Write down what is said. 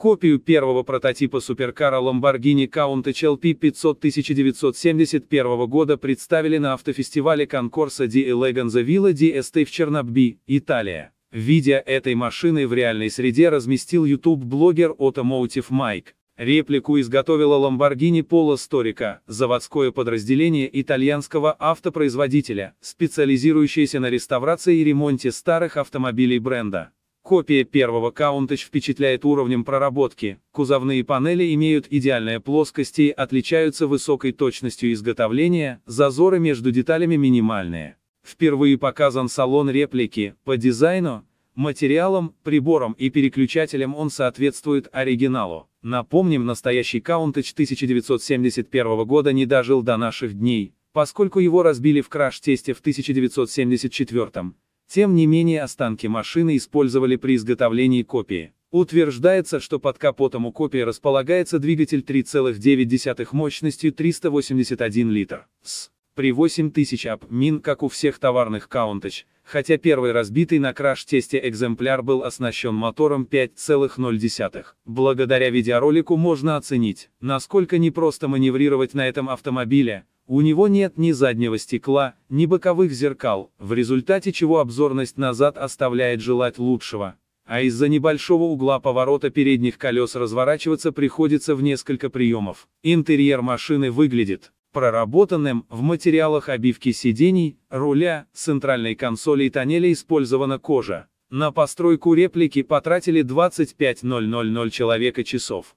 Копию первого прототипа суперкара Lamborghini Countach LP 500 1971 года представили на автофестивале конкурса Di Eleganza Villa di Este в Чернобби, Италия. Видео этой машины в реальной среде разместил YouTube-блогер Automotive Mike. Реплику изготовила Lamborghini Polo Storica, заводское подразделение итальянского автопроизводителя, специализирующееся на реставрации и ремонте старых автомобилей бренда. Копия первого Countach впечатляет уровнем проработки. Кузовные панели имеют идеальные плоскости и отличаются высокой точностью изготовления, зазоры между деталями минимальные. Впервые показан салон реплики, по дизайну, материалам, приборам и переключателям он соответствует оригиналу. Напомним, настоящий Countach 1971 года не дожил до наших дней, поскольку его разбили в краш-тесте в 1974 тем не менее останки машины использовали при изготовлении копии. Утверждается, что под капотом у копии располагается двигатель 3,9 мощностью 381 литр. С. При 8000 ап мин, как у всех товарных каунтач, хотя первый разбитый на краш-тесте экземпляр был оснащен мотором 5,0. Благодаря видеоролику можно оценить, насколько непросто маневрировать на этом автомобиле, у него нет ни заднего стекла, ни боковых зеркал, в результате чего обзорность назад оставляет желать лучшего. А из-за небольшого угла поворота передних колес разворачиваться приходится в несколько приемов. Интерьер машины выглядит проработанным в материалах обивки сидений, руля, центральной консоли и тоннеля использована кожа. На постройку реплики потратили 25 000 человека часов.